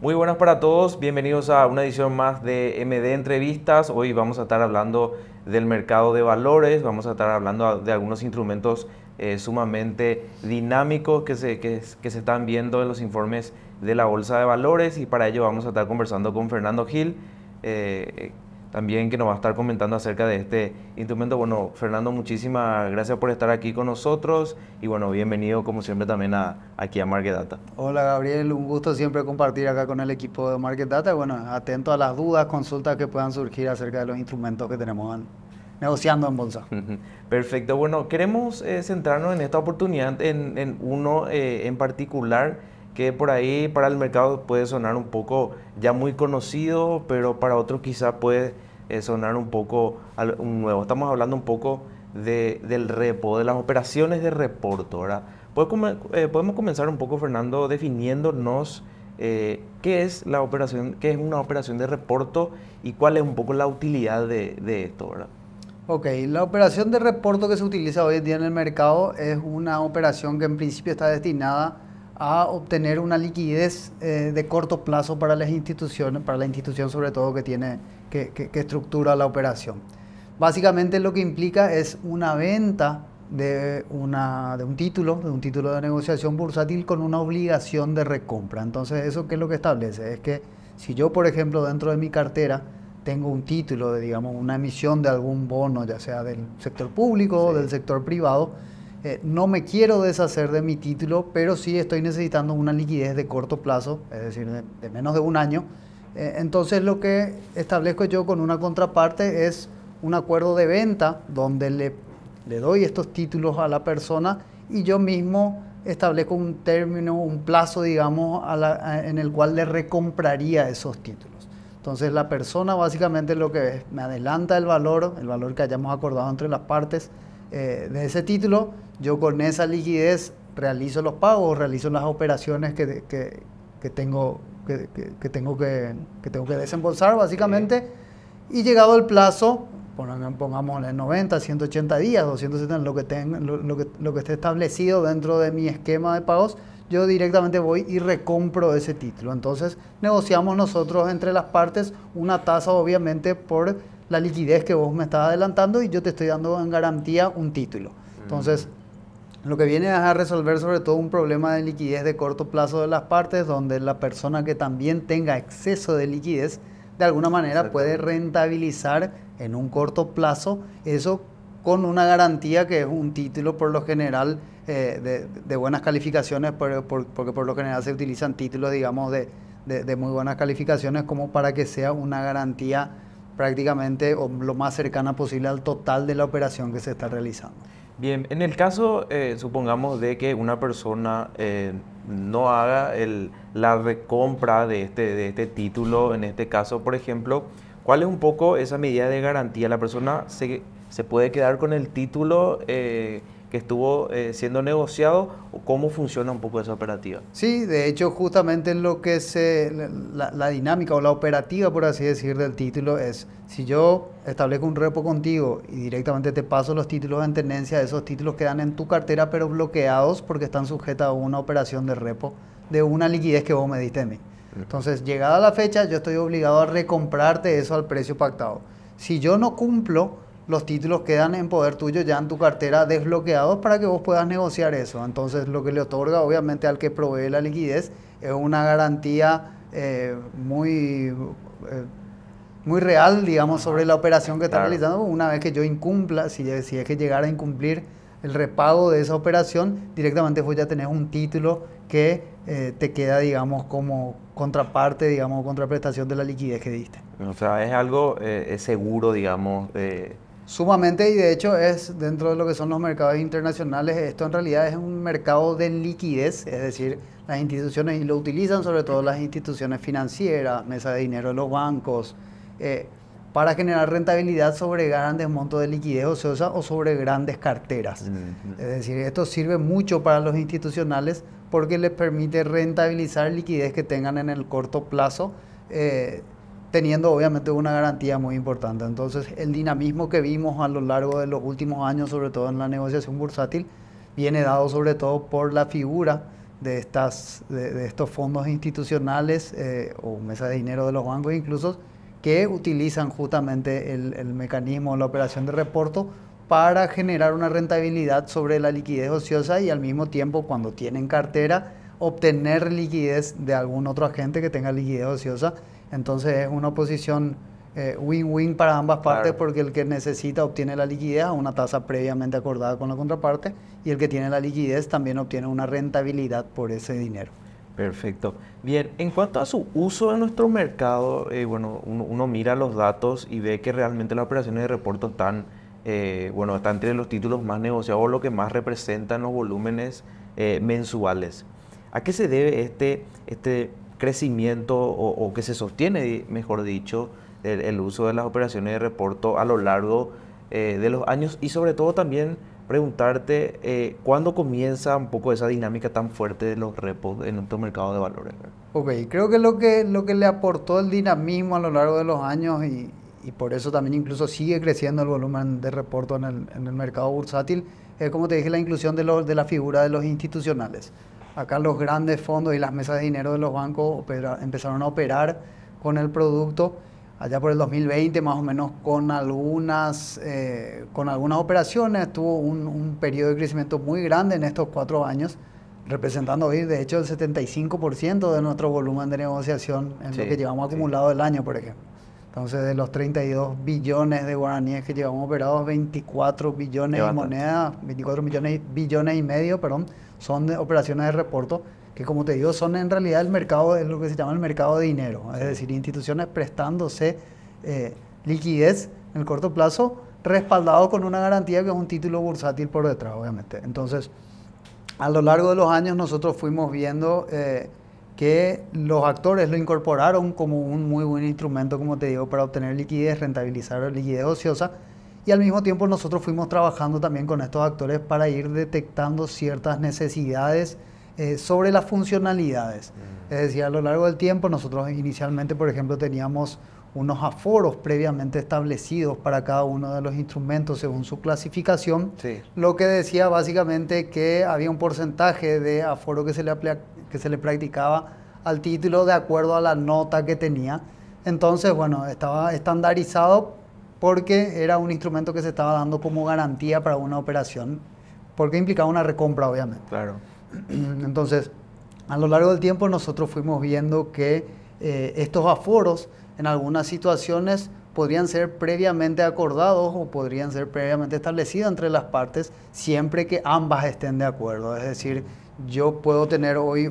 Muy buenas para todos, bienvenidos a una edición más de MD Entrevistas. Hoy vamos a estar hablando del mercado de valores, vamos a estar hablando de algunos instrumentos eh, sumamente dinámicos que se, se están viendo en los informes de la Bolsa de Valores y para ello vamos a estar conversando con Fernando Gil, eh, eh, también que nos va a estar comentando acerca de este instrumento. Bueno, Fernando, muchísimas gracias por estar aquí con nosotros y bueno, bienvenido como siempre también a, aquí a Market Data. Hola Gabriel, un gusto siempre compartir acá con el equipo de Market Data. Bueno, atento a las dudas, consultas que puedan surgir acerca de los instrumentos que tenemos negociando en bolsa. Perfecto, bueno, queremos eh, centrarnos en esta oportunidad, en, uno eh, en particular que por ahí para el mercado puede sonar un poco ya muy conocido, pero para otros quizá puede eh, sonar un poco nuevo. Estamos hablando un poco del repo, de las operaciones de reporto. ¿verdad? Eh, podemos comenzar un poco, Fernando, definiéndonos eh, qué es la operación, qué es una operación de reporto y cuál es un poco la utilidad de, esto, ¿verdad? Ok, la operación de reporto que se utiliza hoy en día en el mercado es una operación que en principio está destinada a obtener una liquidez eh, de corto plazo para las instituciones, para la institución sobre todo que tiene, que, estructura la operación. Básicamente lo que implica es una venta de, una, de un título, de un título de negociación bursátil con una obligación de recompra. Entonces, ¿eso qué es lo que establece? Es que si yo, por ejemplo, dentro de mi cartera tengo un título de, digamos, una emisión de algún bono, ya sea del sector público o del sector privado, eh, no me quiero deshacer de mi título, pero sí estoy necesitando una liquidez de corto plazo, es decir, de, menos de un año. Eh, entonces lo que establezco yo con una contraparte es un acuerdo de venta donde le, le doy estos títulos a la persona y yo mismo establezco un término, un plazo, digamos, en el cual le recompraría esos títulos. Entonces la persona básicamente lo que es, me adelanta el valor, el valor que hayamos acordado entre las partes eh, de ese título, yo con esa liquidez realizo los pagos, realizo las operaciones que, tengo, que, tengo que, desembolsar básicamente. Y llegado el plazo, pongámosle 90, 180 días, 270, lo que, lo, que, esté establecido dentro de mi esquema de pagos, yo directamente voy y recompro ese título. Entonces negociamos nosotros entre las partes una tasa obviamente por la liquidez que vos me estás adelantando y yo te estoy dando en garantía un título. Entonces, mm. Lo que viene es a resolver sobre todo un problema de liquidez de corto plazo de las partes, donde la persona que también tenga exceso de liquidez, de alguna manera puede rentabilizar en un corto plazo eso con una garantía que es un título por lo general eh, de, buenas calificaciones, porque por lo general se utilizan títulos, digamos, de, de, muy buenas calificaciones como para que sea una garantía prácticamente o lo más cercana posible al total de la operación que se está realizando. Bien, en el caso, eh, supongamos, de que una persona eh, no haga la recompra de este, de este título, en este caso, por ejemplo, ¿cuál es un poco esa medida de garantía? ¿La persona se, puede quedar con el título? Eh, que estuvo eh, siendo negociado, ¿cómo funciona un poco esa operativa? Sí, de hecho justamente en lo que es la, la, dinámica o la operativa, por así decir, del título es, si yo establezco un repo contigo y directamente te paso los títulos en tenencia, esos títulos quedan en tu cartera pero bloqueados porque están sujetos a una operación de repo de una liquidez que vos me diste a mí. Entonces, llegada la fecha, yo estoy obligado a recomprarte eso al precio pactado. Si yo no cumplo, los títulos quedan en poder tuyo, ya en tu cartera desbloqueados para que vos puedas negociar eso. Entonces lo que le otorga obviamente al que provee la liquidez es una garantía eh, muy, eh, muy real, digamos, sobre la operación que está realizando. Una vez que yo incumpla, si, si es que llegara a incumplir el repago de esa operación, directamente voy ya tenés un título que eh, te queda, digamos, como contraparte, digamos, contraprestación de la liquidez que diste. O sea, es algo es seguro, digamos, de... Sumamente, y de hecho es dentro de lo que son los mercados internacionales, esto en realidad es un mercado de liquidez, es decir, las instituciones lo utilizan sobre todo las instituciones financieras, mesa de dinero los bancos, eh, para generar rentabilidad sobre grandes montos de liquidez o sobre grandes carteras. Es decir, esto sirve mucho para los institucionales porque les permite rentabilizar liquidez que tengan en el corto plazo. Eh, teniendo obviamente una garantía muy importante. Entonces, el dinamismo que vimos a lo largo de los últimos años, sobre todo en la negociación bursátil, viene dado sobre todo por la figura de, estas, de, estos fondos institucionales eh, o mesa de dinero de los bancos incluso, que utilizan justamente el, el mecanismo, la operación de reporto para generar una rentabilidad sobre la liquidez ociosa y al mismo tiempo cuando tienen cartera, obtener liquidez de algún otro agente que tenga liquidez ociosa entonces es una posición eh, win-win para ambas partes porque el que necesita obtiene la liquidez a una tasa previamente acordada con la contraparte y el que tiene la liquidez también obtiene una rentabilidad por ese dinero. Perfecto. Bien, en cuanto a su uso en nuestro mercado, eh, bueno, uno, mira los datos y ve que realmente las operaciones de reporto están, eh, bueno, están entre los títulos más negociados, lo que más representan los volúmenes mensuales. ¿A qué se debe este, este crecimiento o, que se sostiene, mejor dicho, el, uso de las operaciones de reporto a lo largo eh, de los años y sobre todo también preguntarte eh, cuándo comienza un poco esa dinámica tan fuerte de los repos en nuestro mercado de valores. Ok, creo que lo que, lo que le aportó el dinamismo a lo largo de los años y, por eso también incluso sigue creciendo el volumen de reporto en el, mercado bursátil, es como te dije, la inclusión de, de la figura de los institucionales. Acá los grandes fondos y las mesas de dinero de los bancos empezaron a operar con el producto allá por el 2020, más o menos con algunas, eh, con algunas operaciones. Tuvo un, periodo de crecimiento muy grande en estos cuatro años, representando hoy, de hecho, el 75% de nuestro volumen de negociación en lo que llevamos acumulado el año, por ejemplo. Entonces, de los 32 billones de guaraníes que llevamos operados, 24 billones de moneda, 24 billones y medio, perdón, son operaciones de reporto que como te digo son en realidad el mercado, es lo que se llama el mercado de dinero, es decir, instituciones prestándose eh, liquidez en el corto plazo respaldado con una garantía que es un título bursátil por detrás, obviamente. Entonces, a lo largo de los años nosotros fuimos viendo eh, que los actores lo incorporaron como un muy buen instrumento, como te digo, para obtener liquidez, rentabilizar liquidez ociosa y al mismo tiempo nosotros fuimos trabajando también con estos actores para ir detectando ciertas necesidades eh, sobre las funcionalidades. Mm. Es decir, a lo largo del tiempo nosotros inicialmente, por ejemplo, teníamos unos aforos previamente establecidos para cada uno de los instrumentos según su clasificación, lo que decía básicamente que había un porcentaje de aforo que se, le que se le practicaba al título de acuerdo a la nota que tenía. Entonces, bueno, estaba estandarizado porque era un instrumento que se estaba dando como garantía para una operación, porque implicaba una recompra, obviamente. Claro. Entonces, a lo largo del tiempo nosotros fuimos viendo que eh, estos aforos en algunas situaciones podrían ser previamente acordados o podrían ser previamente establecidos entre las partes siempre que ambas estén de acuerdo. Es decir, yo puedo tener hoy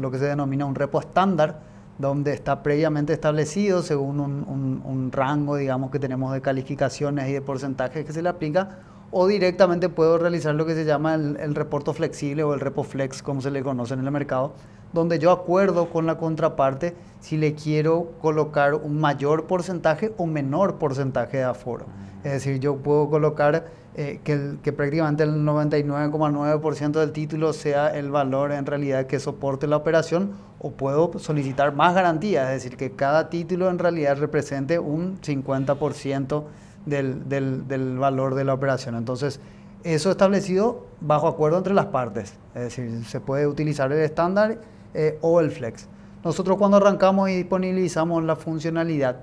lo que se denomina un repo estándar, donde está previamente establecido según un, rango, digamos, que tenemos de calificaciones y de porcentajes que se le aplica, o directamente puedo realizar lo que se llama el, el reporto flexible o el repo flex, como se le conoce en el mercado, donde yo acuerdo con la contraparte si le quiero colocar un mayor porcentaje o menor porcentaje de aforo. Es decir, yo puedo colocar eh, que, prácticamente el 99,9% del título sea el valor en realidad que soporte la operación o puedo solicitar más garantías, es decir, que cada título en realidad represente un 50% del, del, valor de la operación. Entonces, eso establecido bajo acuerdo entre las partes, es decir, se puede utilizar el estándar eh, o el flex. Nosotros cuando arrancamos y disponibilizamos la funcionalidad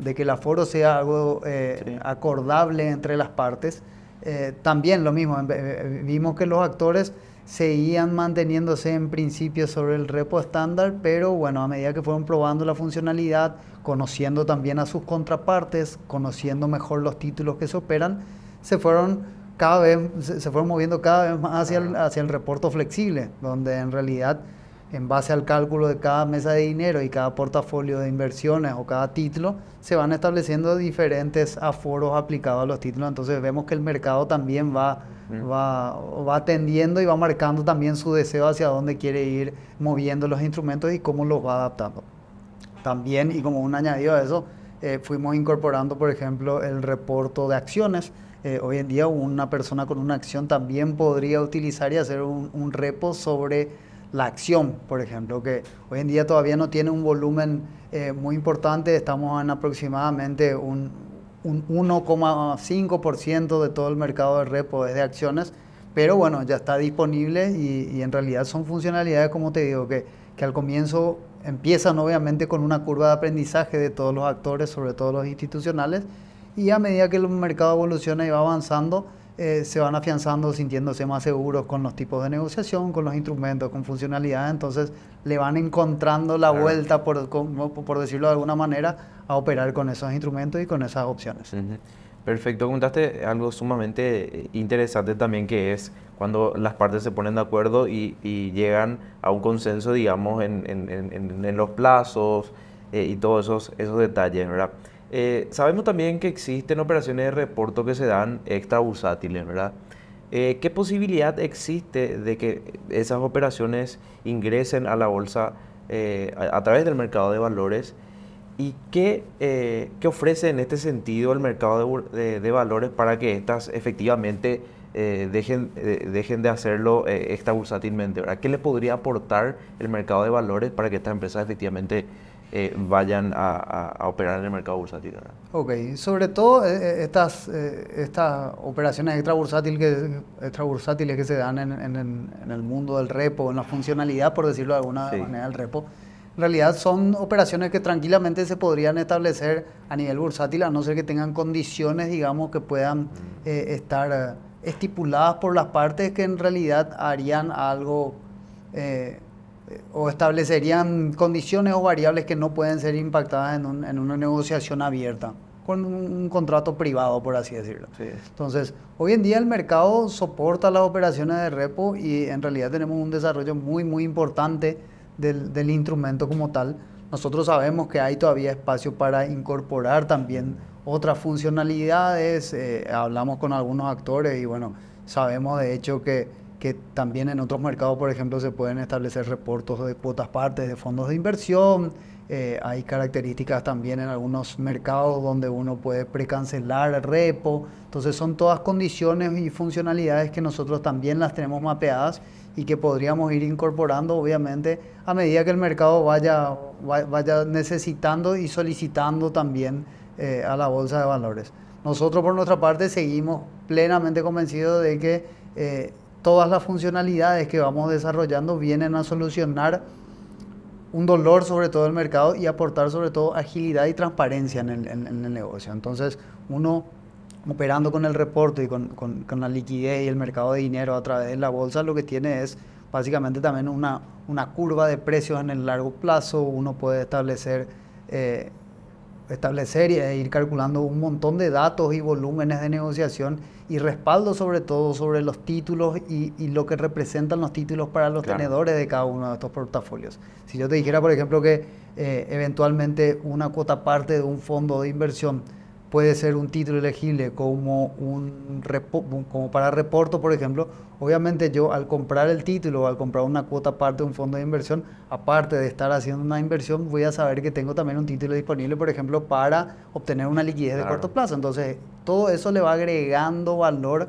de que el aforo sea algo eh, acordable entre las partes, eh, también lo mismo, vimos que los actores seguían manteniéndose en principio sobre el repo estándar, pero bueno, a medida que fueron probando la funcionalidad, conociendo también a sus contrapartes, conociendo mejor los títulos que se operan, se fueron cada vez se fueron moviendo cada vez más hacia hacia el reporto flexible, donde en realidad en base al cálculo de cada mesa de dinero y cada portafolio de inversiones o cada título, se van estableciendo diferentes aforos aplicados a los títulos. Entonces vemos que el mercado también va, va, atendiendo y va marcando también su deseo hacia dónde quiere ir moviendo los instrumentos y cómo los va adaptando. También, y como un añadido a eso, eh, fuimos incorporando, por ejemplo, el reporto de acciones. Eh, hoy en día una persona con una acción también podría utilizar y hacer un, un repo sobre la acción, por ejemplo, que hoy en día todavía no tiene un volumen eh, muy importante, estamos en aproximadamente un, 1,5% de todo el mercado de repos de acciones, pero bueno, ya está disponible y, en realidad son funcionalidades, como te digo, que, que al comienzo empiezan obviamente con una curva de aprendizaje de todos los actores, sobre todo los institucionales, y a medida que el mercado evoluciona y va avanzando, eh, se van afianzando, sintiéndose más seguros con los tipos de negociación, con los instrumentos, con funcionalidad, entonces le van encontrando la vuelta, por, por decirlo de alguna manera, a operar con esos instrumentos y con esas opciones. Perfecto, contaste algo sumamente eh, interesante también que es cuando las partes se ponen de acuerdo y, llegan a un consenso, digamos, en, en, los plazos eh, y todos esos, esos detalles, ¿verdad? Eh, sabemos también que existen operaciones de reporto que se dan extra bursátiles, ¿verdad? Eh, ¿Qué posibilidad existe de que esas operaciones ingresen a la bolsa eh, a, través del mercado de valores? ¿Y qué, qué ofrece en este sentido el mercado de, valores para que estas efectivamente dejen, de hacerlo extra bursátilmente? ¿verdad? ¿Qué le podría aportar el mercado de valores para que estas empresas efectivamente eh, vayan a, operar en el mercado bursátil. Ok, sobre todo eh, eh, estas, operaciones extrabursátiles que, extrabursátiles que se dan en, en, el mundo del repo, en la funcionalidad, por decirlo de alguna manera, del repo, en realidad son operaciones que tranquilamente se podrían establecer a nivel bursátil, a no ser que tengan condiciones, digamos, que puedan mm. estar estipuladas por las partes que en realidad harían algo o establecerían condiciones o variables que no pueden ser impactadas en, en una negociación abierta, con un, contrato privado, por así decirlo. Entonces, hoy en día el mercado soporta las operaciones de repo y en realidad tenemos un desarrollo muy, muy importante del, del instrumento como tal. Nosotros sabemos que hay todavía espacio para incorporar también otras funcionalidades, eh, hablamos con algunos actores y bueno, sabemos de hecho que que también en otros mercados, por ejemplo, se pueden establecer reportos de cuotas partes, de fondos de inversión. Eh, hay características también en algunos mercados donde uno puede precancelar repo. Entonces son todas condiciones y funcionalidades que nosotros también las tenemos mapeadas y que podríamos ir incorporando, obviamente, a medida que el mercado vaya, vaya necesitando y solicitando también eh, a la bolsa de valores. Nosotros por nuestra parte seguimos plenamente convencidos de que eh, todas las funcionalidades que vamos desarrollando vienen a solucionar un dolor sobre todo el mercado y aportar sobre todo agilidad y transparencia en el, negocio. Entonces, uno operando con el reporte y con, la liquidez y el mercado de dinero a través de la bolsa, lo que tiene es básicamente también una, una curva de precios en el largo plazo, uno puede establecer... Eh, establecer y e ir calculando un montón de datos y volúmenes de negociación y respaldo sobre todo sobre los títulos y, lo que representan los títulos para los tenedores de cada uno de estos portafolios. Si yo te dijera, por ejemplo, que eh, eventualmente una cuota parte de un fondo de inversión puede ser un título elegible como, un como para reporto, por ejemplo, obviamente yo al comprar el título o al comprar una cuota aparte de un fondo de inversión, aparte de estar haciendo una inversión, voy a saber que tengo también un título disponible, por ejemplo, para obtener una liquidez de corto plazo. Entonces, todo eso le va agregando valor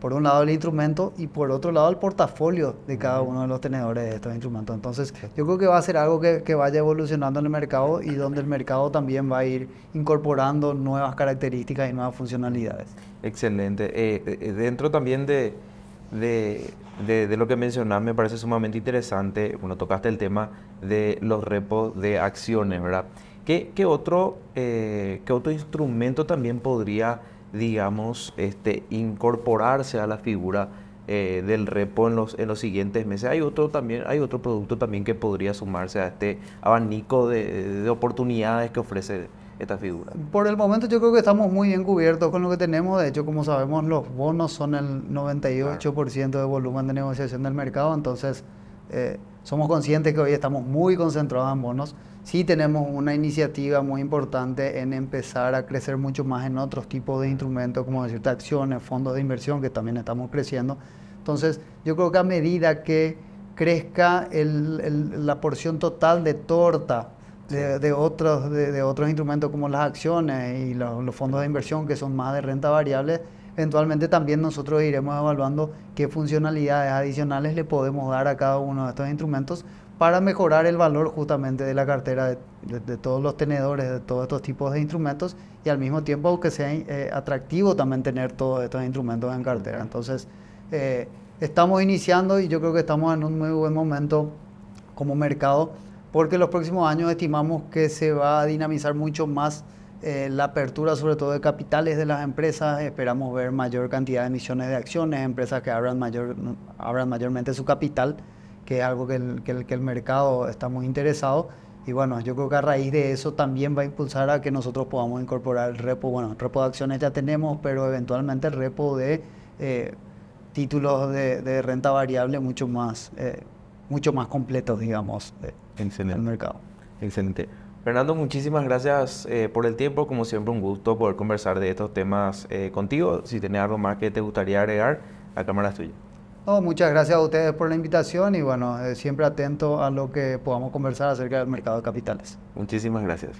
por un lado el instrumento y por otro lado el portafolio de cada uno de los tenedores de estos instrumentos. Entonces yo creo que va a ser algo que, vaya evolucionando en el mercado y donde el mercado también va a ir incorporando nuevas características y nuevas funcionalidades. Excelente. Eh, eh, dentro también de, lo que mencionas me parece sumamente interesante, bueno, tocaste el tema de los repos de acciones, ¿verdad? ¿Qué, otro, eh, qué otro instrumento también podría digamos, este, incorporarse a la figura eh, del repo en los, siguientes meses. Hay otro, también, hay otro producto también que podría sumarse a este abanico de, oportunidades que ofrece esta figura. Por el momento yo creo que estamos muy bien cubiertos con lo que tenemos. De hecho, como sabemos, los bonos son el 98% de volumen de negociación del mercado. Entonces, eh, somos conscientes que hoy estamos muy concentrados en bonos sí tenemos una iniciativa muy importante en empezar a crecer mucho más en otros tipos de instrumentos, como decir, acciones, fondos de inversión, que también estamos creciendo. Entonces, yo creo que a medida que crezca la porción total de torta de, otros, instrumentos como las acciones y los fondos de inversión que son más de renta variable, eventualmente también nosotros iremos evaluando qué funcionalidades adicionales le podemos dar a cada uno de estos instrumentos para mejorar el valor justamente de la cartera de, todos los tenedores, de todos estos tipos de instrumentos y al mismo tiempo que sea eh, atractivo también tener todos estos instrumentos en cartera. Entonces, eh, estamos iniciando y yo creo que estamos en un muy buen momento como mercado porque los próximos años estimamos que se va a dinamizar mucho más eh, la apertura sobre todo de capitales de las empresas, esperamos ver mayor cantidad de emisiones de acciones, empresas que abran, mayor, abran mayormente su capital que es algo que el, que, el, que el, mercado está muy interesado. Y bueno, yo creo que a raíz de eso también va a impulsar a que nosotros podamos incorporar el repo. Bueno, el repo de acciones ya tenemos, pero eventualmente el repo de eh, títulos de, de, renta variable mucho más, eh, mucho más completos, digamos, en eh, Excelente. mercado. Excelente. Fernando, muchísimas gracias por el tiempo. Como siempre, un gusto poder conversar de estos temas contigo. Si tenés algo más que te gustaría agregar, la cámara es tuya muchas gracias a ustedes por la invitación y bueno, eh, siempre atento a lo que podamos conversar acerca del mercado de capitales. Muchísimas gracias.